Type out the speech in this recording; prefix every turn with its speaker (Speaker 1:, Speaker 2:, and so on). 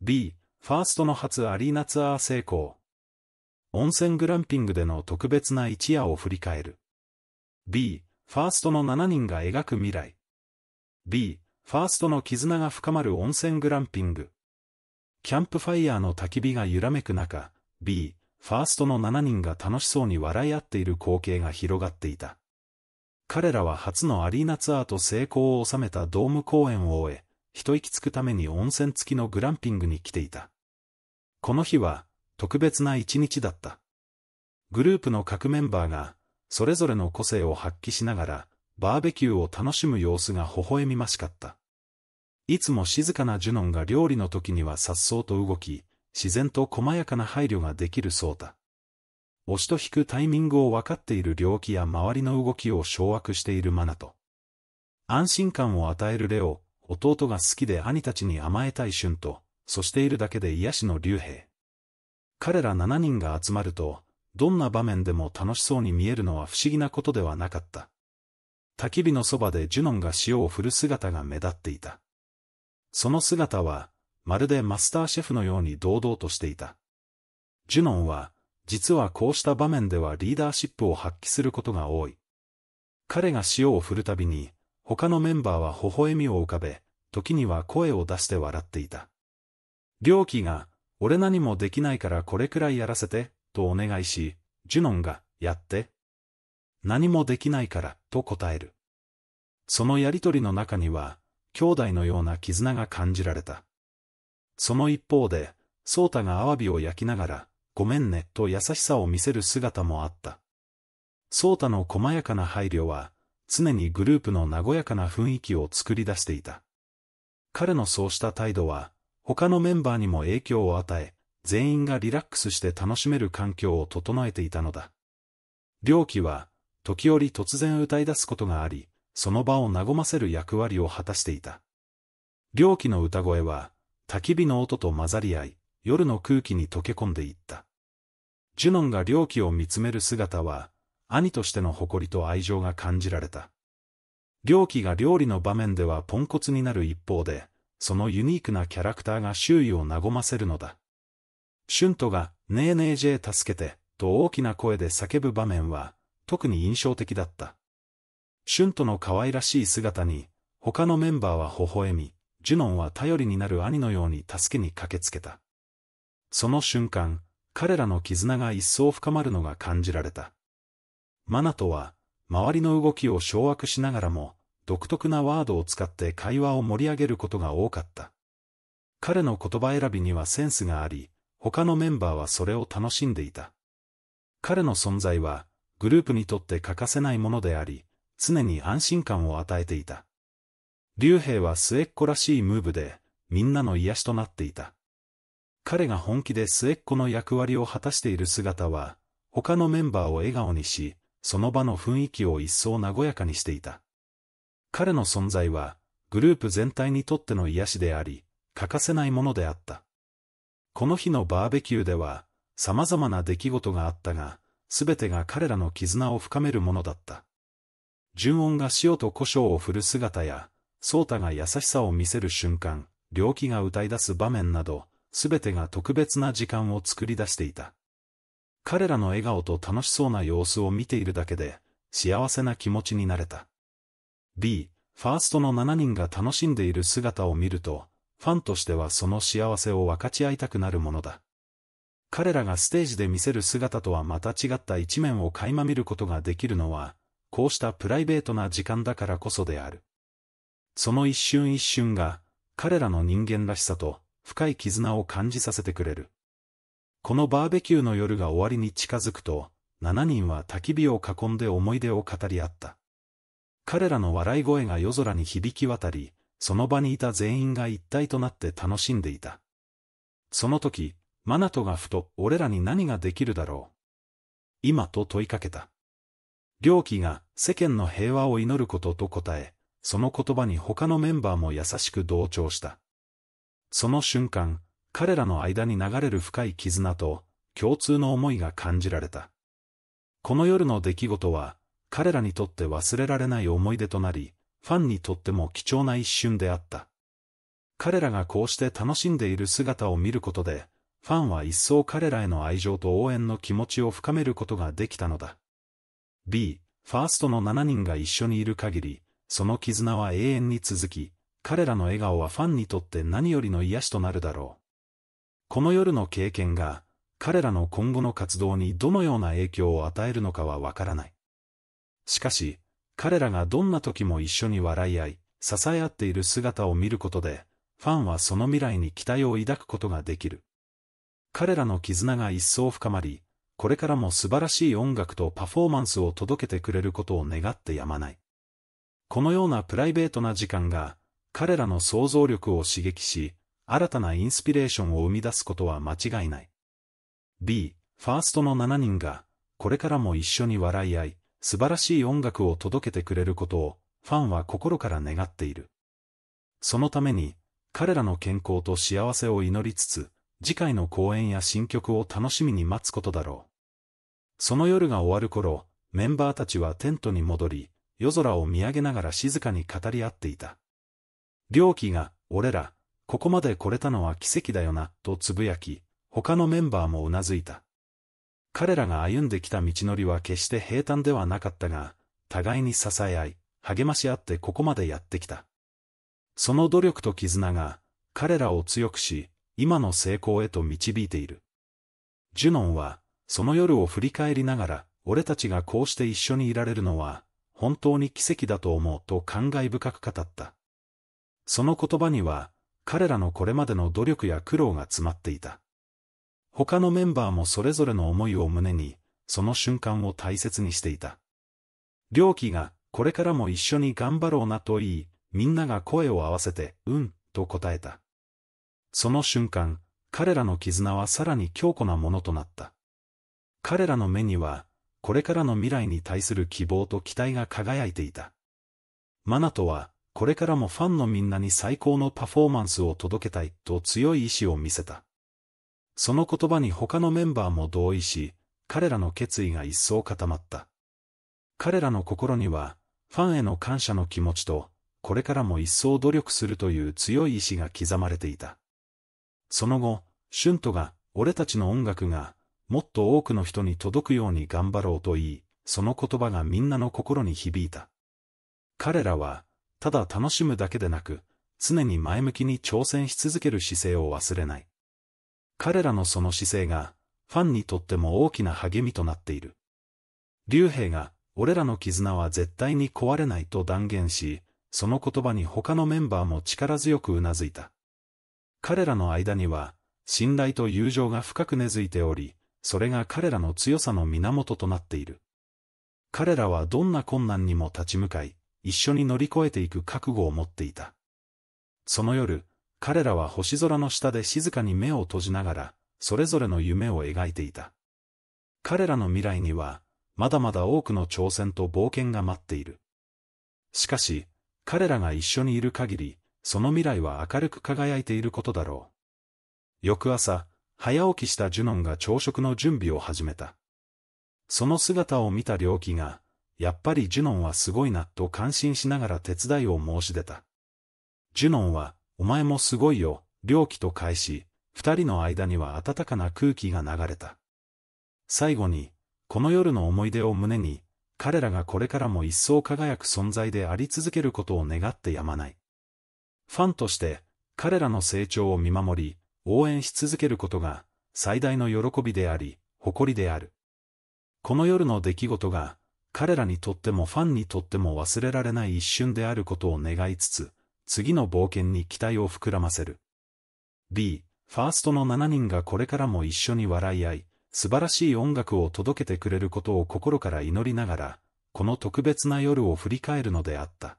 Speaker 1: B、ファーストの初アリーナツアー成功。温泉グランピングでの特別な一夜を振り返る。B、ファーストの7人が描く未来。B、ファーストの絆が深まる温泉グランピング。キャンプファイヤーの焚き火が揺らめく中、B、ファーストの7人が楽しそうに笑い合っている光景が広がっていた。彼らは初のアリーナツアーと成功を収めたドーム公演を終え、一息つくために温泉付きのグランピングに来ていた。この日は、特別な一日だった。グループの各メンバーが、それぞれの個性を発揮しながら、バーベキューを楽しむ様子が微笑みましかった。いつも静かなジュノンが料理の時には颯爽と動き、自然と細やかな配慮ができるそうだ。押しと引くタイミングを分かっている領域や周りの動きを掌握しているマナと。安心感を与えるレオ、弟が好きで兄たちに甘えたい俊と、そしているだけで癒しの竜兵。彼ら7人が集まると、どんな場面でも楽しそうに見えるのは不思議なことではなかった。焚き火のそばでジュノンが塩を振る姿が目立っていた。その姿は、まるでマスターシェフのように堂々としていた。ジュノンは、実はこうした場面ではリーダーシップを発揮することが多い。彼が塩を振るたびに、他のメンバーは微笑みを浮かべ、時には声を出して笑っていた。両機が、俺何もできないからこれくらいやらせて、とお願いし、ジュノンが、やって。何もできないから、と答える。そのやりとりの中には、兄弟のような絆が感じられた。その一方で、ソータがアワビを焼きながら、ごめんね、と優しさを見せる姿もあった。ソータの細やかな配慮は、常にグループの和やかな雰囲気を作り出していた。彼のそうした態度は、他のメンバーにも影響を与え、全員がリラックスして楽しめる環境を整えていたのだ。良気は、時折突然歌い出すことがあり、その場を和ませる役割を果たしていた。良気の歌声は、焚き火の音と混ざり合い、夜の空気に溶け込んでいった。ジュノンが良気を見つめる姿は、兄としての誇りと愛情が感じられた。良輝が料理の場面ではポンコツになる一方で、そのユニークなキャラクターが周囲を和ませるのだ。シュントが、ねえねえ J 助けて、と大きな声で叫ぶ場面は、特に印象的だった。シュントの可愛らしい姿に、他のメンバーは微笑み、ジュノンは頼りになる兄のように助けに駆けつけた。その瞬間、彼らの絆が一層深まるのが感じられた。マナトは、周りの動きを掌握しながらも、独特なワードを使って会話を盛り上げることが多かった。彼の言葉選びにはセンスがあり、他のメンバーはそれを楽しんでいた。彼の存在は、グループにとって欠かせないものであり、常に安心感を与えていた。竜兵は末っ子らしいムーブで、みんなの癒しとなっていた。彼が本気で末っ子の役割を果たしている姿は、他のメンバーを笑顔にし、その場の雰囲気を一層和やかにしていた。彼の存在は、グループ全体にとっての癒しであり、欠かせないものであった。この日のバーベキューでは、様々な出来事があったが、すべてが彼らの絆を深めるものだった。純音が塩と胡椒を振る姿や、蒼太が優しさを見せる瞬間、良気が歌い出す場面など、すべてが特別な時間を作り出していた。彼らの笑顔と楽しそうな様子を見ているだけで、幸せな気持ちになれた。B、ファーストの7人が楽しんでいる姿を見ると、ファンとしてはその幸せを分かち合いたくなるものだ。彼らがステージで見せる姿とはまた違った一面を垣間見ることができるのは、こうしたプライベートな時間だからこそである。その一瞬一瞬が、彼らの人間らしさと深い絆を感じさせてくれる。このバーベキューの夜が終わりに近づくと、7人は焚き火を囲んで思い出を語り合った。彼らの笑い声が夜空に響き渡り、その場にいた全員が一体となって楽しんでいた。その時、マナトがふと、俺らに何ができるだろう。今と問いかけた。両気が世間の平和を祈ることと答え、その言葉に他のメンバーも優しく同調した。その瞬間、彼らの間に流れる深い絆と、共通の思いが感じられた。この夜の出来事は、彼らにとって忘れられない思い出となり、ファンにとっても貴重な一瞬であった。彼らがこうして楽しんでいる姿を見ることで、ファンは一層彼らへの愛情と応援の気持ちを深めることができたのだ。B、ファーストの7人が一緒にいる限り、その絆は永遠に続き、彼らの笑顔はファンにとって何よりの癒しとなるだろう。この夜の経験が、彼らの今後の活動にどのような影響を与えるのかはわからない。しかし、彼らがどんな時も一緒に笑い合い、支え合っている姿を見ることで、ファンはその未来に期待を抱くことができる。彼らの絆が一層深まり、これからも素晴らしい音楽とパフォーマンスを届けてくれることを願ってやまない。このようなプライベートな時間が、彼らの想像力を刺激し、新たなインスピレーションを生み出すことは間違いない。B、ファーストの7人が、これからも一緒に笑い合い、素晴らしい音楽を届けてくれることを、ファンは心から願っている。そのために、彼らの健康と幸せを祈りつつ、次回の公演や新曲を楽しみに待つことだろう。その夜が終わる頃、メンバーたちはテントに戻り、夜空を見上げながら静かに語り合っていた。両気が、俺ら、ここまで来れたのは奇跡だよな、とつぶやき、他のメンバーもうなずいた。彼らが歩んできた道のりは決して平坦ではなかったが、互いに支え合い、励まし合ってここまでやってきた。その努力と絆が、彼らを強くし、今の成功へと導いている。ジュノンは、その夜を振り返りながら、俺たちがこうして一緒にいられるのは、本当に奇跡だと思うと感慨深く語った。その言葉には、彼らのこれまでの努力や苦労が詰まっていた。他のメンバーもそれぞれの思いを胸に、その瞬間を大切にしていた。両輝が、これからも一緒に頑張ろうなと言い、みんなが声を合わせて、うん、と答えた。その瞬間、彼らの絆はさらに強固なものとなった。彼らの目には、これからの未来に対する希望と期待が輝いていた。マナトは、これからもファンのみんなに最高のパフォーマンスを届けたいと強い意志を見せた。その言葉に他のメンバーも同意し、彼らの決意が一層固まった。彼らの心には、ファンへの感謝の気持ちと、これからも一層努力するという強い意志が刻まれていた。その後、シュントが、俺たちの音楽が、もっと多くの人に届くように頑張ろうと言い、その言葉がみんなの心に響いた。彼らは、ただ楽しむだけでなく、常に前向きに挑戦し続ける姿勢を忘れない。彼らのその姿勢が、ファンにとっても大きな励みとなっている。竜兵が、俺らの絆は絶対に壊れないと断言し、その言葉に他のメンバーも力強く頷いた。彼らの間には、信頼と友情が深く根付いており、それが彼らの強さの源となっている。彼らはどんな困難にも立ち向かい、一緒に乗り越えていく覚悟を持っていた。その夜、彼らは星空の下で静かに目を閉じながら、それぞれの夢を描いていた。彼らの未来には、まだまだ多くの挑戦と冒険が待っている。しかし、彼らが一緒にいる限り、その未来は明るく輝いていることだろう。翌朝、早起きしたジュノンが朝食の準備を始めた。その姿を見た良気が、やっぱりジュノンはすごいなと感心しながら手伝いを申し出た。ジュノンは、お前もすごいよ、良気と返し、二人の間には暖かな空気が流れた。最後に、この夜の思い出を胸に、彼らがこれからも一層輝く存在であり続けることを願ってやまない。ファンとして、彼らの成長を見守り、応援し続けることが、最大の喜びであり、誇りである。この夜の出来事が、彼らにとってもファンにとっても忘れられない一瞬であることを願いつつ、次の冒険に期待を膨らませる。B、ファーストの7人がこれからも一緒に笑い合い、素晴らしい音楽を届けてくれることを心から祈りながら、この特別な夜を振り返るのであった。